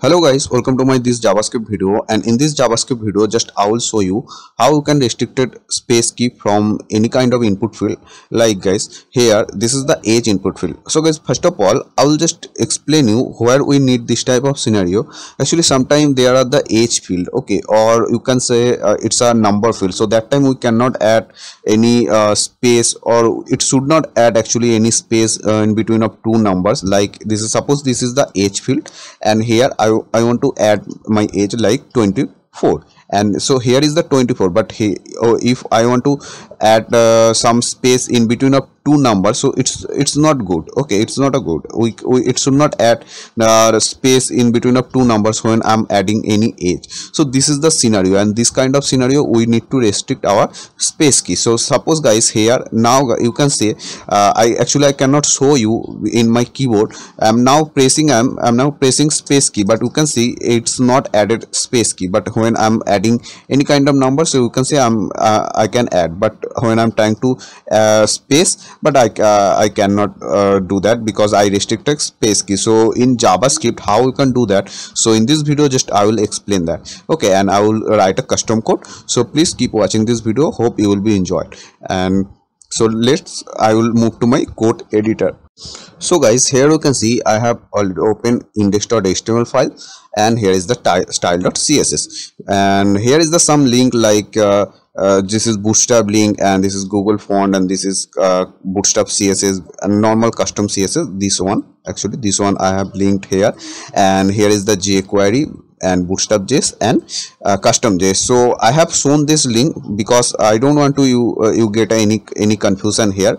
hello guys welcome to my this javascript video and in this javascript video just i will show you how you can restricted space key from any kind of input field like guys here this is the age input field so guys first of all i will just explain you where we need this type of scenario actually sometimes there are the age field okay or you can say uh, it's a number field so that time we cannot add any uh, space or it should not add actually any space uh, in between of two numbers like this is suppose this is the age field and here I, I want to add my age like 24 and so here is the 24 but he, oh, if I want to add uh, some space in between of two numbers so it's it's not good okay it's not a good we, we it should not add uh, space in between of two numbers when i'm adding any age so this is the scenario and this kind of scenario we need to restrict our space key so suppose guys here now you can say uh, i actually i cannot show you in my keyboard i'm now pressing i'm i'm now pressing space key but you can see it's not added space key but when i'm adding any kind of number so you can say i'm uh, i can add but when i'm trying to uh, space but I, uh, I cannot uh, do that because I restricted space key so in JavaScript how you can do that so in this video just I will explain that okay and I will write a custom code so please keep watching this video hope you will be enjoyed and so let's I will move to my code editor so guys here you can see I have already opened index.html file and here is the style.css and here is the some link like uh, uh, this is bootstrap link and this is google font and this is uh, bootstrap css and uh, normal custom css this one actually this one i have linked here and here is the jquery and bootstrap js and uh, custom js so i have shown this link because i don't want to you uh, you get any any confusion here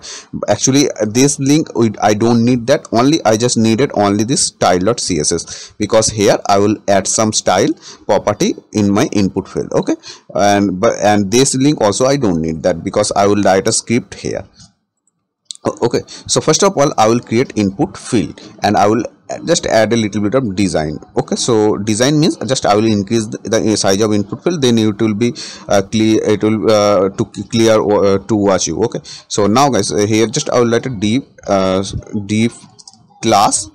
actually this link i don't need that only i just needed only this style.css because here i will add some style property in my input field okay and but and this link also i don't need that because i will write a script here okay so first of all i will create input field and i will just add a little bit of design okay so design means just i will increase the, the size of input field then it will be uh, clear it will uh, to clear uh, to watch you okay so now guys uh, here just i will write a deep uh, deep class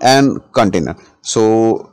and container so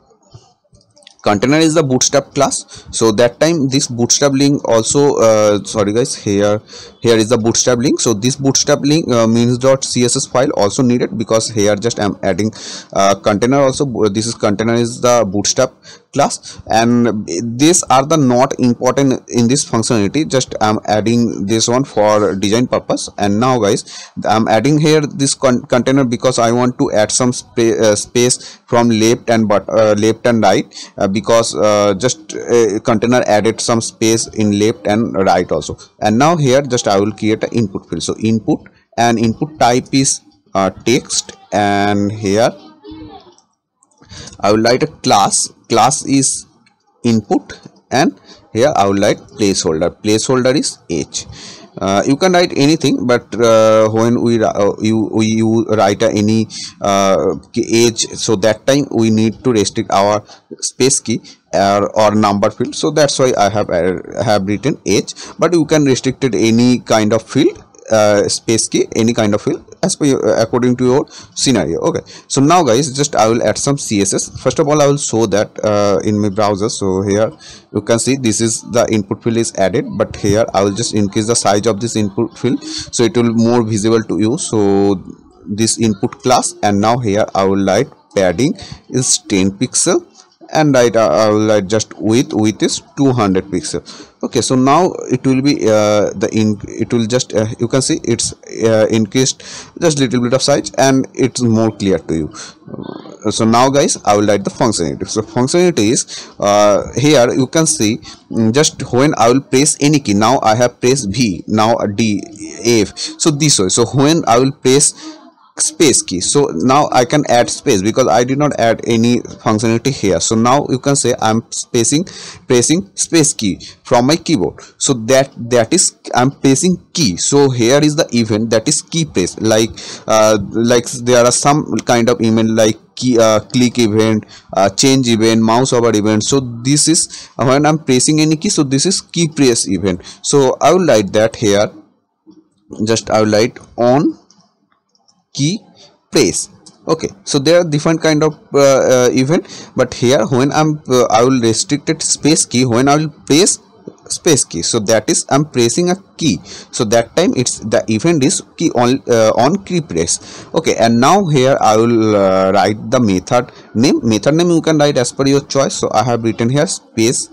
container is the bootstrap class so that time this bootstrap link also uh, sorry guys here here is the bootstrap link so this bootstrap link uh, means dot css file also needed because here just i'm adding uh, container also uh, this is container is the bootstrap class and these are the not important in this functionality just i'm adding this one for design purpose and now guys i'm adding here this con container because i want to add some uh, space from left and but uh, left and right uh, because uh, just uh, container added some space in left and right also and now here just I will create an input field so input and input type is uh, text and here I will write a class class is input and here I will write placeholder placeholder is h uh, you can write anything but uh, when we uh, you, you write any uh, age so that time we need to restrict our space key or, or number field so that's why i have uh, have written age but you can restrict it any kind of field uh, space key any kind of fill as per your, uh, according to your scenario okay so now guys just i will add some css first of all i will show that uh, in my browser so here you can see this is the input field is added but here i will just increase the size of this input field so it will more visible to you so this input class and now here i will write padding is 10 pixel and uh, I, will adjust width width is 200 pixels okay so now it will be uh, the in it will just uh, you can see it's uh, increased just little bit of size and it's more clear to you uh, so now guys i will write the functionality so functionality is uh, here you can see mm, just when i will press any key now i have pressed v now d f so this way so when i will press space key so now i can add space because i did not add any functionality here so now you can say i'm spacing pressing space key from my keyboard so that that is i'm pressing key so here is the event that is key press like uh, like there are some kind of event like key, uh, click event uh, change event mouse over event so this is when i'm pressing any key so this is key press event so i will write that here just i will write on key place. okay so there are different kind of uh, uh, event but here when i'm uh, i will restricted space key when i will place space key so that is i'm pressing a key so that time it's the event is key on uh, on key press okay and now here i will uh, write the method name method name you can write as per your choice so i have written here space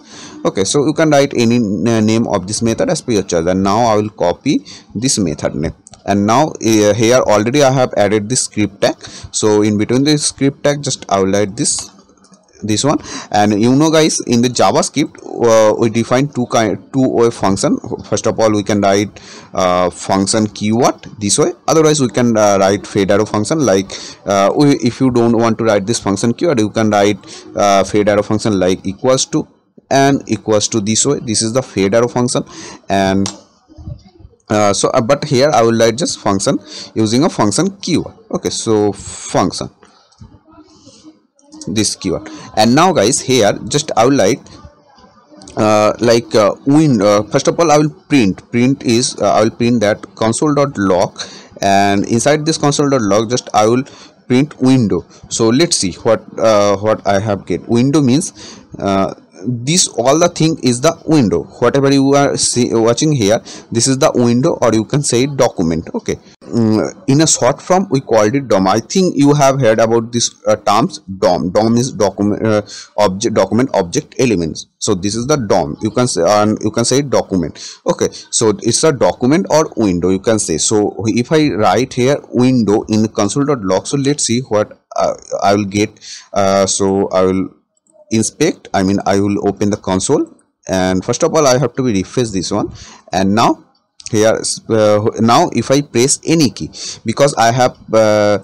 okay so you can write any uh, name of this method as per your choice and now i will copy this method name and now uh, here already i have added this script tag so in between the script tag just i will write this this one and you know guys in the javascript uh, we define two kind two way function first of all we can write uh, function keyword this way otherwise we can uh, write fade arrow function like uh, we, if you don't want to write this function keyword you can write uh, fade arrow function like equals to and equals to this way this is the fade arrow function and uh, so but here i will write just function using a function keyword okay so function this keyword and now guys here just I will like uh, like uh, win uh, first of all I will print print is uh, I will print that console.log and inside this console.log just I will print window so let's see what uh, what I have get window means uh, this all the thing is the window whatever you are see, watching here this is the window or you can say document okay mm, in a short form we called it dom i think you have heard about these uh, terms dom dom is document uh, object document object elements so this is the dom you can say um, you can say document okay so it's a document or window you can say so if i write here window in console.log so let's see what uh, i will get uh, so i will inspect i mean i will open the console and first of all i have to be refresh this one and now here uh, now if i press any key because i have uh,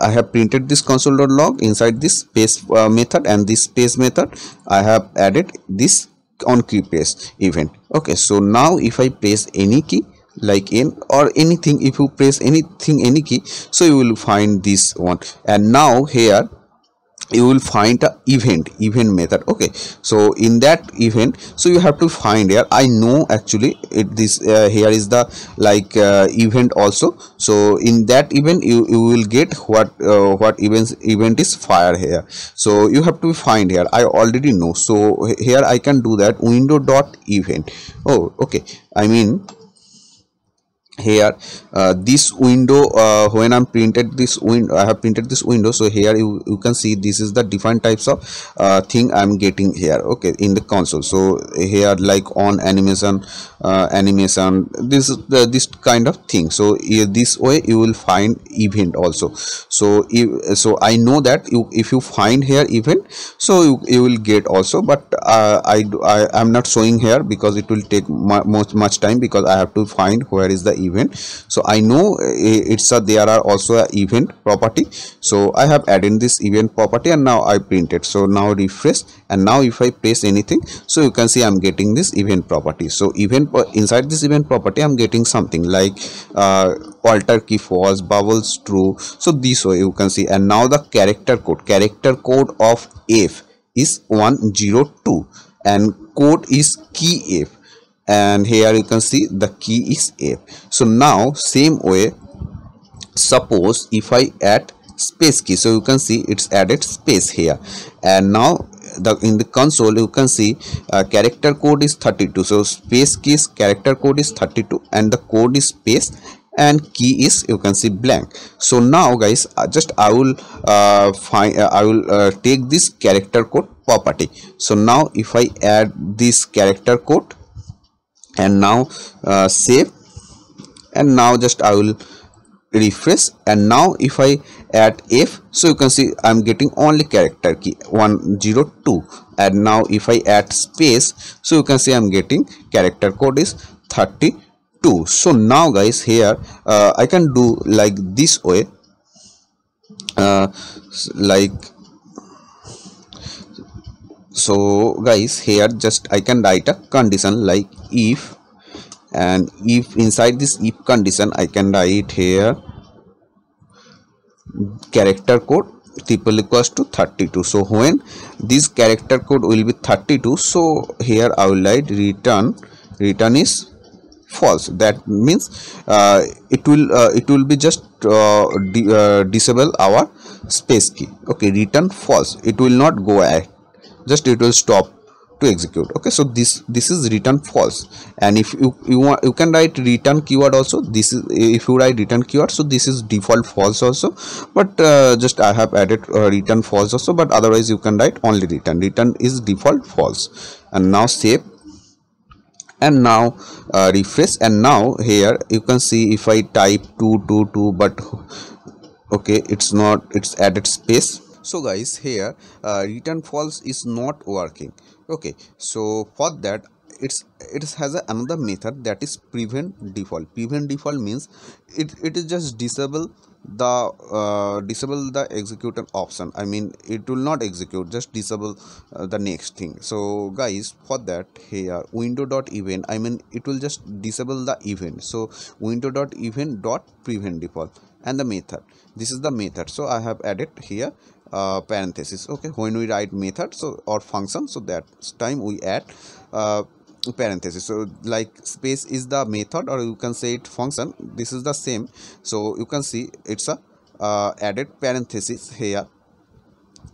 i have printed this console.log inside this space uh, method and this space method i have added this on key press event okay so now if i press any key like n or anything if you press anything any key so you will find this one and now here you will find a event event method okay so in that event so you have to find here i know actually it this uh, here is the like uh, event also so in that event you, you will get what uh, what events event is fire here so you have to find here i already know so here i can do that window dot event oh okay i mean here uh, this window uh, when i'm printed this window i have printed this window so here you, you can see this is the different types of uh, thing i'm getting here okay in the console so here like on animation uh, animation this this kind of thing so this way you will find event also so if, so i know that you if you find here event so you, you will get also but uh, i i am not showing here because it will take much much time because i have to find where is the event so i know eh, it's a there are also a event property so i have added this event property and now i print it so now refresh and now if i press anything so you can see i'm getting this event property so event inside this event property i'm getting something like uh, alter key false bubbles true so this way you can see and now the character code character code of f is 102 and code is key f and here you can see the key is f so now same way suppose if i add space key so you can see it's added space here and now the in the console you can see uh, character code is 32 so space keys character code is 32 and the code is space and key is you can see blank so now guys uh, just i will uh, find uh, i will uh, take this character code property so now if i add this character code and now uh, save and now just I will refresh and now if I add F so you can see I'm getting only character key 102 and now if I add space so you can see I'm getting character code is 32 so now guys here uh, I can do like this way uh, like so guys here just I can write a condition like if and if inside this if condition I can write here character code triple equals to 32 so when this character code will be 32 so here I will write return return is false that means uh, it will uh, it will be just uh, uh disable our space key okay return false it will not go ahead just it will stop to execute okay so this this is return false and if you you want you can write return keyword also this is if you write return keyword so this is default false also but uh, just i have added uh, return false also but otherwise you can write only return return is default false and now save and now uh, refresh and now here you can see if i type 222 but okay it's not it's added space so guys here uh, return false is not working okay so for that it's it has a, another method that is prevent default prevent default means it, it is just disable the uh, disable the executor option i mean it will not execute just disable uh, the next thing so guys for that here window dot event i mean it will just disable the event so window dot event dot prevent default and the method this is the method so i have added here uh, parenthesis okay when we write method so or function so that time we add uh, parenthesis so like space is the method or you can say it function this is the same so you can see it's a uh, added parenthesis here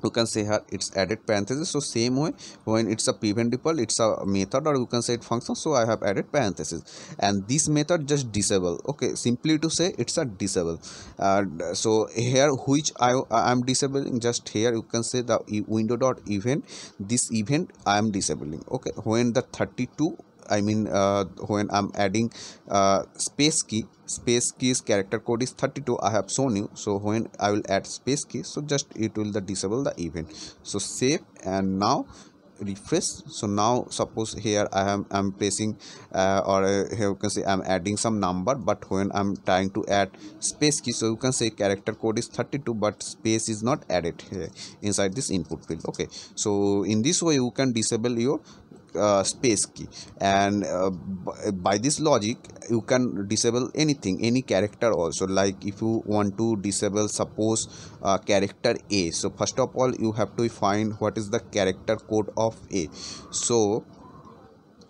you can say here it's added parenthesis so same way when it's a preventable it's a method or you can say it function so i have added parenthesis and this method just disable okay simply to say it's a disable uh, so here which i i'm disabling just here you can say the window dot event this event i am disabling okay when the 32 I mean uh, when I'm adding uh, space key space keys character code is 32 I have shown you so when I will add space key so just it will the disable the event so save and now refresh so now suppose here I am I'm placing uh, or uh, here you can say I'm adding some number but when I'm trying to add space key so you can say character code is 32 but space is not added here inside this input field okay so in this way you can disable your uh, space key and uh, by this logic you can disable anything any character also like if you want to disable suppose uh, character a so first of all you have to find what is the character code of a so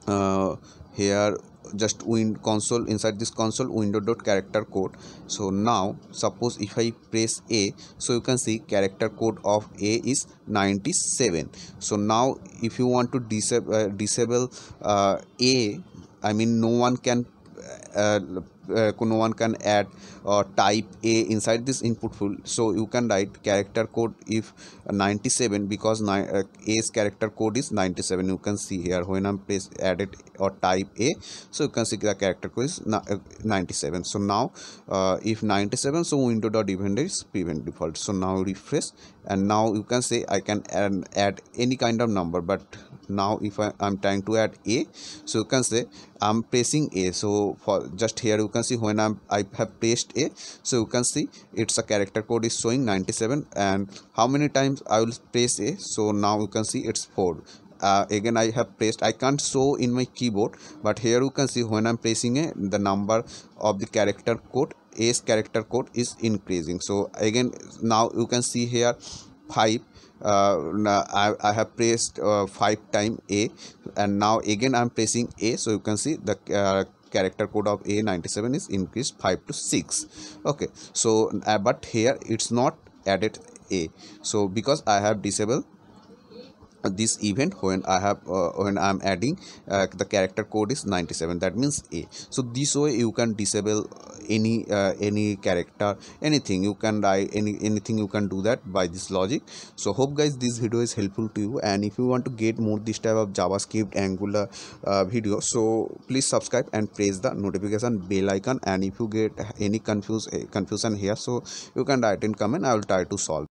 uh, here just win console inside this console window dot character code so now suppose if i press a so you can see character code of a is 97 so now if you want to disable uh, disable uh, a i mean no one can uh, uh, one can add uh, type a inside this input field so you can write character code if 97 because uh, a's character code is 97 you can see here when i'm place added or type a so you can see the character code is uh, 97 so now uh, if 97 so window dot event is prevent default so now refresh and now you can say i can add, add any kind of number but now if I, i'm trying to add a so you can say i'm pressing a so for just here you can see when i'm i have pressed a so you can see it's a character code is showing 97 and how many times i will press a so now you can see it's four uh, again I have pressed I can't show in my keyboard but here you can see when I'm pressing a the number of the character code A's character code is increasing so again now you can see here 5 uh, I, I have pressed uh, 5 time A and now again I am pressing A so you can see the uh, character code of A97 is increased 5 to 6 okay so uh, but here it's not added A so because I have disabled this event when i have uh, when i'm adding uh, the character code is 97 that means a so this way you can disable uh, any uh, any character anything you can write any anything you can do that by this logic so hope guys this video is helpful to you and if you want to get more this type of javascript angular uh, video so please subscribe and press the notification bell icon and if you get any confuse uh, confusion here so you can write in comment i will try to solve